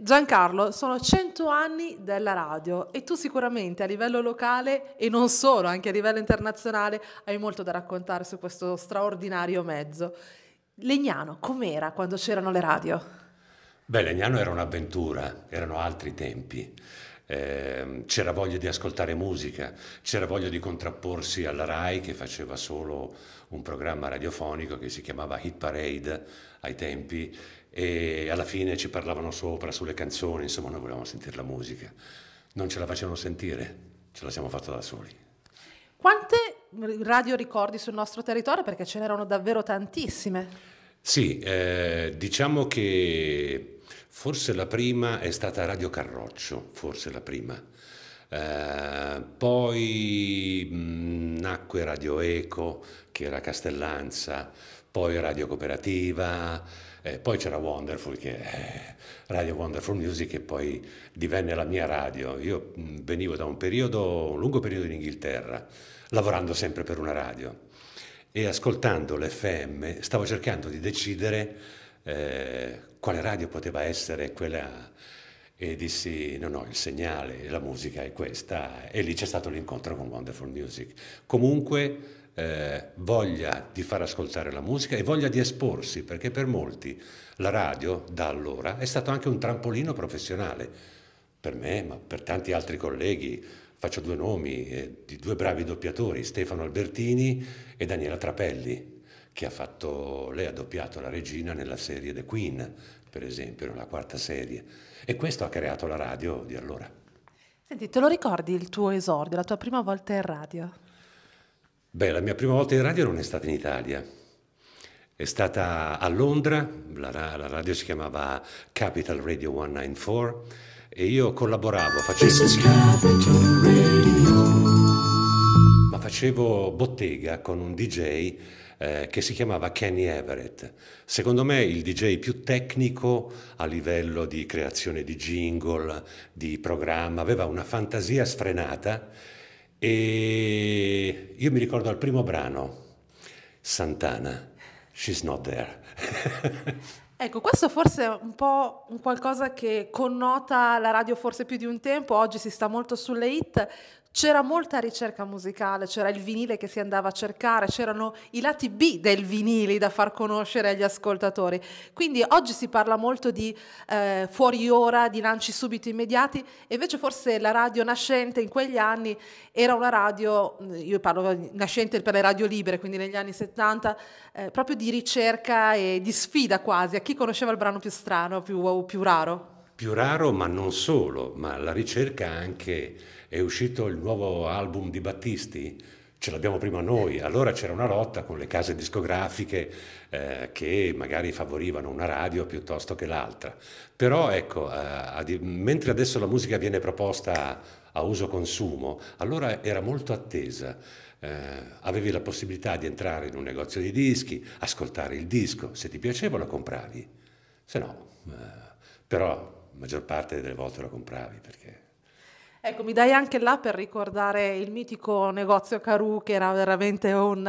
Giancarlo, sono 100 anni della radio e tu sicuramente a livello locale e non solo, anche a livello internazionale, hai molto da raccontare su questo straordinario mezzo. Legnano, com'era quando c'erano le radio? Beh, Legnano era un'avventura, erano altri tempi. Ehm, c'era voglia di ascoltare musica, c'era voglia di contrapporsi alla RAI che faceva solo un programma radiofonico che si chiamava Hit Parade ai tempi e alla fine ci parlavano sopra sulle canzoni, insomma noi volevamo sentire la musica, non ce la facevano sentire, ce la siamo fatta da soli. Quante radio ricordi sul nostro territorio? Perché ce n'erano davvero tantissime. Sì, eh, diciamo che Forse la prima è stata Radio Carroccio, forse la prima. Eh, poi mh, mm, nacque Radio Eco, che era Castellanza, poi Radio Cooperativa, eh, poi c'era Wonderful, che eh, Radio Wonderful Music, che poi divenne la mia radio. Io mh, mm, venivo da un, periodo, un lungo periodo in Inghilterra, lavorando sempre per una radio e ascoltando l'FM stavo cercando di decidere eh, quale radio poteva essere quella e dissi no no il segnale, la musica è questa e lì c'è stato l'incontro con Wonderful Music. Comunque eh, voglia di far ascoltare la musica e voglia di esporsi perché per molti la radio da allora è stato anche un trampolino professionale per me ma per tanti altri colleghi faccio due nomi eh, di due bravi doppiatori Stefano Albertini e Daniela Trapelli che ha fatto, lei ha doppiato la regina nella serie The Queen, per esempio, nella quarta serie. E questo ha creato la radio di allora. Senti, te lo ricordi il tuo esordio, la tua prima volta in radio? Beh, la mia prima volta in radio non è stata in Italia. È stata a Londra, la, la radio si chiamava Capital Radio 194 e io collaboravo, facevo... Ma facevo bottega con un DJ eh, che si chiamava Kenny Everett. Secondo me il DJ più tecnico a livello di creazione di jingle, di programma, aveva una fantasia sfrenata e io mi ricordo al primo brano, Santana, She's Not There. Ecco, questo forse è un po' un qualcosa che connota la radio forse più di un tempo, oggi si sta molto sulle hit c'era molta ricerca musicale, c'era il vinile che si andava a cercare, c'erano i lati B del vinile da far conoscere agli ascoltatori. Quindi oggi si parla molto di eh, fuori ora, di lanci subito immediati, e invece forse la radio nascente in quegli anni era una radio, io parlo nascente per le radio libere, quindi negli anni 70, eh, proprio di ricerca e di sfida quasi a chi conosceva il brano più strano, più, più raro più raro, ma non solo, ma la ricerca anche è uscito il nuovo album di Battisti, ce l'abbiamo prima noi, allora c'era una lotta con le case discografiche eh, che magari favorivano una radio piuttosto che l'altra. Però ecco, eh, mentre adesso la musica viene proposta a uso consumo, allora era molto attesa. Eh, avevi la possibilità di entrare in un negozio di dischi, ascoltare il disco, se ti piaceva lo compravi, se no... Eh, però maggior parte delle volte lo compravi perché... Ecco, mi dai anche là per ricordare il mitico negozio Caru che era veramente un...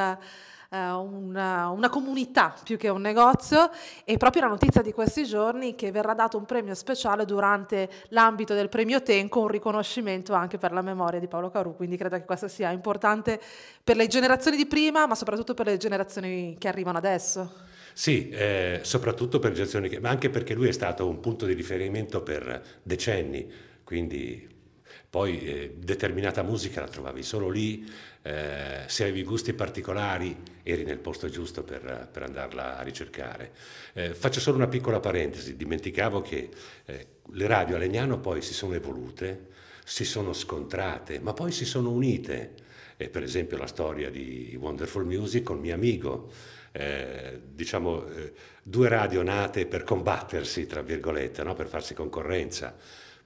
Eh, una, eh, una, comunità più che un negozio e proprio la notizia di questi giorni che verrà dato un premio speciale durante l'ambito del premio Tenco, un riconoscimento anche per la memoria di Paolo Caru, quindi credo che questo sia importante per le generazioni di prima ma soprattutto per le generazioni che arrivano adesso. Sì, eh, soprattutto per generazioni ma anche perché lui è stato un punto di riferimento per decenni, quindi poi eh, determinata musica la trovavi solo lì, eh, se avevi gusti particolari eri nel posto giusto per, per andarla a ricercare. Eh, faccio solo una piccola parentesi, dimenticavo che eh, le radio a Legnano poi si sono evolute, si sono scontrate, ma poi si sono unite eh, per esempio la storia di Wonderful Music con mio amico, eh, diciamo eh, due radio nate per combattersi, tra virgolette, no? per farsi concorrenza.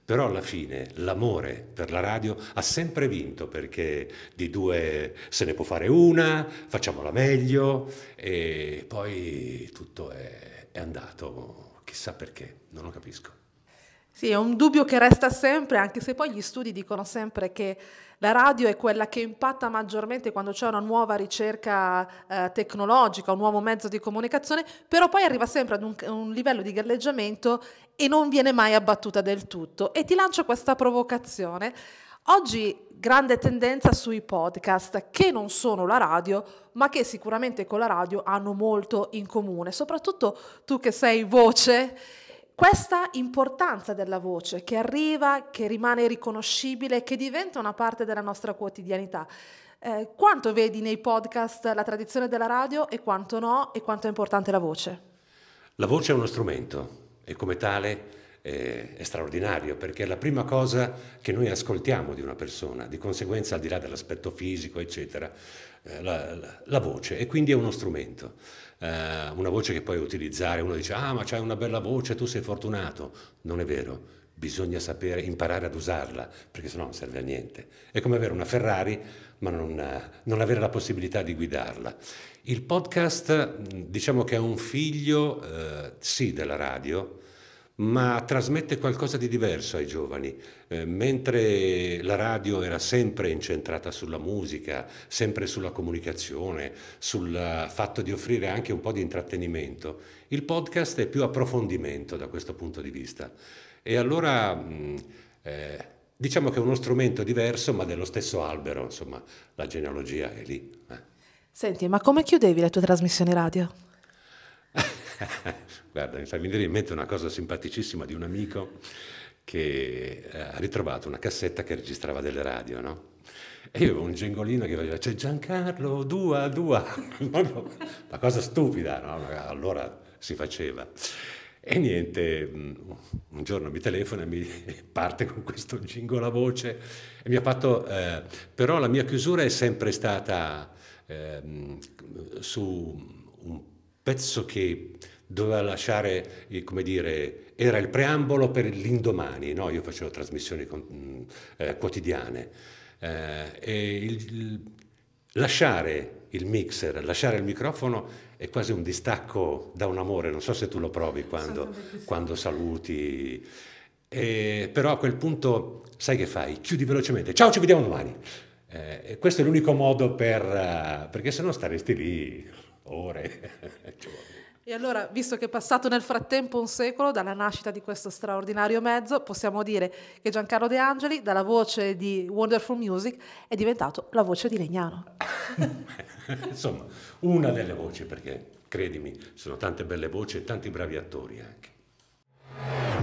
Però alla fine l'amore per la radio ha sempre vinto perché di due se ne può fare una, facciamola meglio e poi tutto è, è andato chissà perché, non lo capisco. Sì, è un dubbio che resta sempre, anche se poi gli studi dicono sempre che la radio è quella che impatta maggiormente quando c'è una nuova ricerca eh, tecnologica, un nuovo mezzo di comunicazione, però poi arriva sempre ad un, un livello di galleggiamento e non viene mai abbattuta del tutto. E ti lancio questa provocazione. Oggi grande tendenza sui podcast che non sono la radio, ma che sicuramente con la radio hanno molto in comune, soprattutto tu che sei voce questa importanza della voce che arriva, che rimane riconoscibile, che diventa una parte della nostra quotidianità. Eh, quanto vedi nei podcast la tradizione della radio e quanto no e quanto è importante la voce? La voce è uno strumento e come tale è, straordinario perché è la prima cosa che noi ascoltiamo di una persona, di conseguenza al di là dell'aspetto fisico, eccetera, eh, la, la, la voce e quindi è uno strumento, eh, una voce che puoi utilizzare, uno dice ah ma c'hai una bella voce, tu sei fortunato, non è vero. Bisogna sapere imparare ad usarla, perché sennò non serve a niente. È come avere una Ferrari, ma non, eh, non avere la possibilità di guidarla. Il podcast, diciamo che è un figlio, eh, sì, della radio, ma trasmette qualcosa di diverso ai giovani. Eh, mentre la radio era sempre incentrata sulla musica, sempre sulla comunicazione, sul fatto di offrire anche un po' di intrattenimento, il podcast è più approfondimento da questo punto di vista. E allora... Mh, mm, eh, diciamo che è uno strumento diverso ma dello stesso albero, insomma, la genealogia è lì. Eh. Senti, ma come chiudevi la tua trasmissione radio? Guarda, mi fa venire in mente una cosa simpaticissima di un amico che eh, ha ritrovato una cassetta che registrava delle radio, no? E io avevo un gengolino che faceva, c'è Giancarlo, dua, dua. Una cosa stupida, no? Allora si faceva. E niente, mm, un giorno mi telefona, e mi parte con questo jingle a voce e mi ha fatto, eh, però la mia chiusura è sempre stata eh, su un pezzo che doveva lasciare, eh, come dire, era il preambolo per l'indomani, no? io facevo trasmissioni con, mm, eh, quotidiane, eh, e il, il, lasciare il mixer, lasciare il microfono è quasi un distacco da un amore, non so se tu lo provi quando, quando saluti, e, però a quel punto sai che fai, chiudi velocemente, ciao ci vediamo domani, eh, questo è l'unico modo per, eh, perché se no staresti lì ore, cioè, E allora, visto che è passato nel frattempo un secolo dalla nascita di questo straordinario mezzo, possiamo dire che Giancarlo De Angeli, dalla voce di Wonderful Music, è diventato la voce di Legnano. Insomma, una delle voci, perché credimi, sono tante belle voci e tanti bravi attori anche.